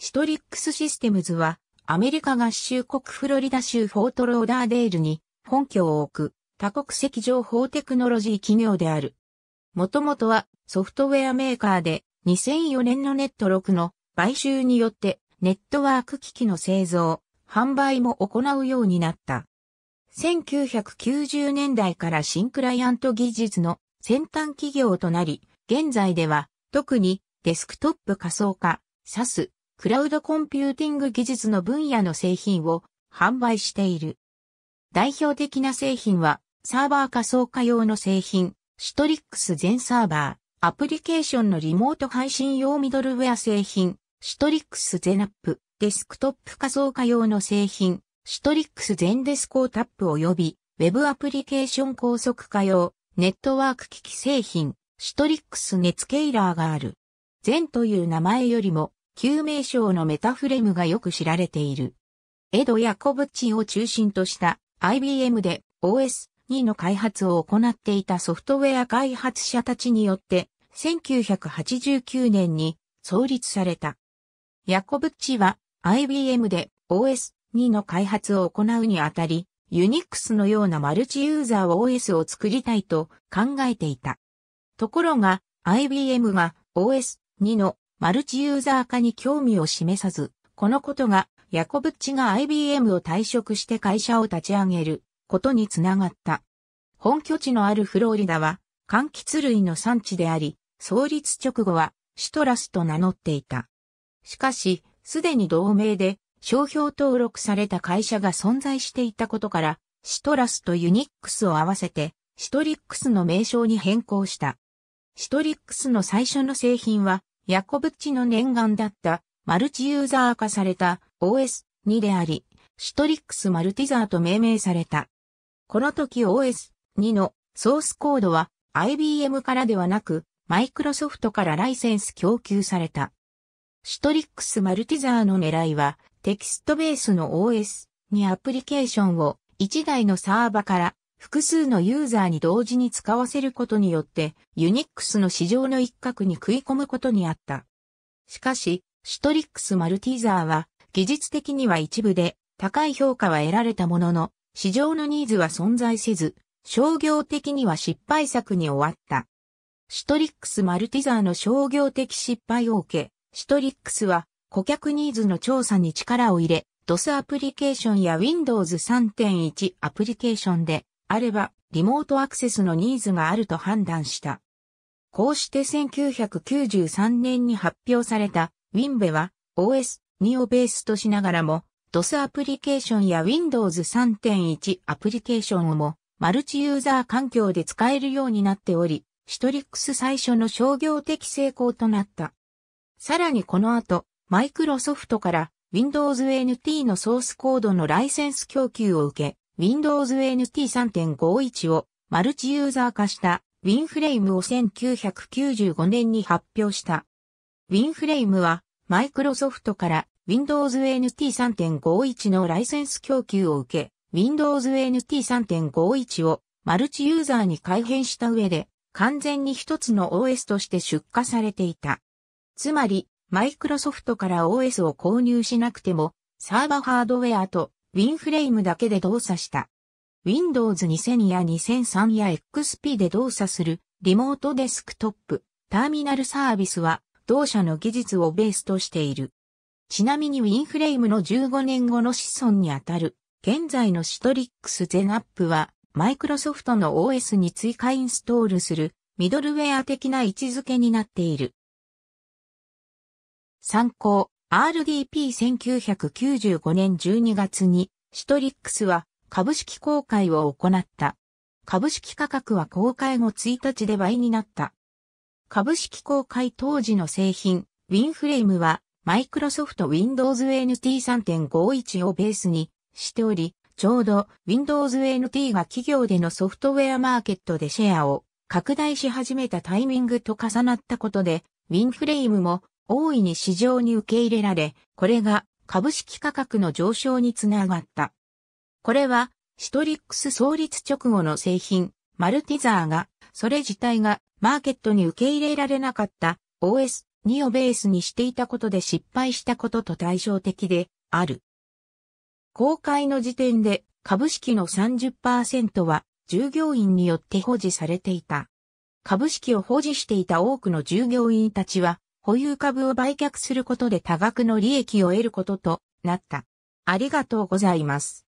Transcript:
シトリックスシステムズは、アメリカ合衆国フロリダ州フォートローダーデールに本拠を置く多国籍情報テクノロジー企業である。もともとはソフトウェアメーカーで2004年のネット6の買収によってネットワーク機器の製造、販売も行うようになった。1990年代から新クライアント技術の先端企業となり、現在では特にデスクトップ仮想化、SAS、クラウドコンピューティング技術の分野の製品を販売している。代表的な製品は、サーバー仮想化用の製品、シトリックス全サーバー、アプリケーションのリモート配信用ミドルウェア製品、シトリックス全アップ、デスクトップ仮想化用の製品、シトリックス全デスコータップ及び、ウェブアプリケーション高速化用、ネットワーク機器製品、シトリックスネツケイラーがある。全という名前よりも、旧名称のメタフレームがよく知られている。エド・ヤコブッチを中心とした IBM で OS2 の開発を行っていたソフトウェア開発者たちによって1989年に創立された。ヤコブッチは IBM で OS2 の開発を行うにあたり、ユニックスのようなマルチユーザー OS を作りたいと考えていた。ところが IBM が OS2 のマルチユーザー化に興味を示さず、このことがヤコブッチが IBM を退職して会社を立ち上げることにつながった。本拠地のあるフローリダは柑橘類の産地であり、創立直後はシトラスと名乗っていた。しかし、すでに同盟で商標登録された会社が存在していたことから、シトラスとユニックスを合わせて、シトリックスの名称に変更した。シトリックスの最初の製品は、ヤコブッチの念願だったマルチユーザー化された OS2 であり、シュトリックスマルティザーと命名された。この時 OS2 のソースコードは IBM からではなく、マイクロソフトからライセンス供給された。シュトリックスマルティザーの狙いは、テキストベースの OS にアプリケーションを1台のサーバから複数のユーザーに同時に使わせることによって、ユニックスの市場の一角に食い込むことにあった。しかし、シュトリックス・マルティザーは、技術的には一部で、高い評価は得られたものの、市場のニーズは存在せず、商業的には失敗作に終わった。シュトリックス・マルティザーの商業的失敗を受け、シュトリックスは顧客ニーズの調査に力を入れ、DOS アプリケーションや Windows 3.1アプリケーションであれば、リモートアクセスのニーズがあると判断した。こうして1993年に発表された WinBe は OS2 をベースとしながらも DOS アプリケーションや Windows 3.1アプリケーションをもマルチユーザー環境で使えるようになっており、シトリックス最初の商業的成功となった。さらにこの後、マイクロソフトから Windows NT のソースコードのライセンス供給を受け、Windows NT 3.51をマルチユーザー化した WinFrame を1995年に発表した。WinFrame はマイクロソフトから Windows NT 3.51のライセンス供給を受け、Windows NT 3.51をマルチユーザーに改変した上で完全に一つの OS として出荷されていた。つまり、マイクロソフトから OS を購入しなくても、サーバハードウェアとウィンフレームだけで動作した。Windows 2000や2003や XP で動作するリモートデスクトップターミナルサービスは同社の技術をベースとしている。ちなみにウィンフレームの15年後の子孫にあたる現在のシトリックスゼアップはマイクロソフトの OS に追加インストールするミドルウェア的な位置づけになっている。参考 RDP1995 年12月にシトリックスは株式公開を行った。株式価格は公開後1日で倍になった。株式公開当時の製品、ウィンフレームは、マイクロソフト Windows NT 3.51をベースにしており、ちょうど Windows NT が企業でのソフトウェアマーケットでシェアを拡大し始めたタイミングと重なったことで、ウィンフレームも大いに市場に受け入れられ、これが株式価格の上昇につながった。これは、シトリックス創立直後の製品、マルティザーが、それ自体がマーケットに受け入れられなかった OS2 をベースにしていたことで失敗したことと対照的である。公開の時点で株式の30%は従業員によって保持されていた。株式を保持していた多くの従業員たちは保有株を売却することで多額の利益を得ることとなった。ありがとうございます。